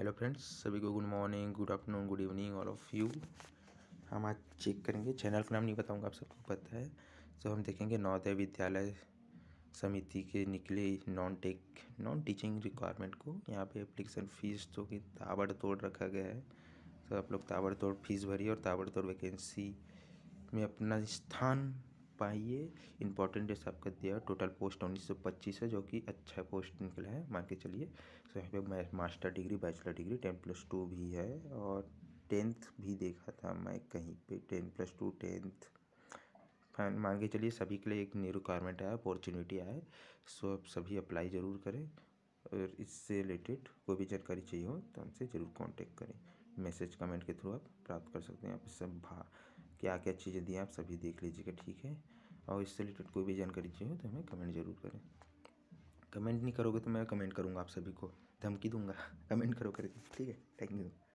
hello friends सभी को good morning good afternoon good evening all of you हम आज चेक करेंगे चैनल का नाम नहीं बताऊंगा आप सबको पता है तो हम देखेंगे नवोदय विद्यालय समिति के निकले non tech non teaching requirement को यहाँ पे एप्लीकेशन फ़ीस तो कि ताबड़तोड़ रखा गया है तो आप लोग ताबड़तोड़ फीस भरिए और ताबड़तोड़ वैकेंसी में अपना स्थान पाइए इंपॉर्टेंट डेट्स आपका दिया टोटल पोस्ट उन्नीस सौ पच्चीस है जो कि अच्छा पोस्ट निकला है मान के चलिए सो यहाँ पे master degree bachelor degree ten plus two भी है और टेंथ भी देखा था मैं कहीं पे टेन प्लस टू टेंथ मान के चलिए सभी के लिए एक न्यू रिक्वायरमेंट आया अपॉर्चुनिटी आया सो आप सभी अप्लाई ज़रूर करें और इससे रिलेटेड कोई भी जानकारी चाहिए हो तो हमसे ज़रूर कॉन्टेक्ट करें मैसेज कमेंट के थ्रू आप प्राप्त कर सकते हैं आप सब भा क्या क्या चीज़ें दी आप सभी देख लीजिएगा ठीक है और इससे रिलेटेड कोई भी जानकारी चाहिए तो हमें कमेंट जरूर करें कमेंट नहीं करोगे तो मैं कमेंट करूँगा आप सभी को धमकी दूंगा कमेंट करो करके ठीक है थैंक यू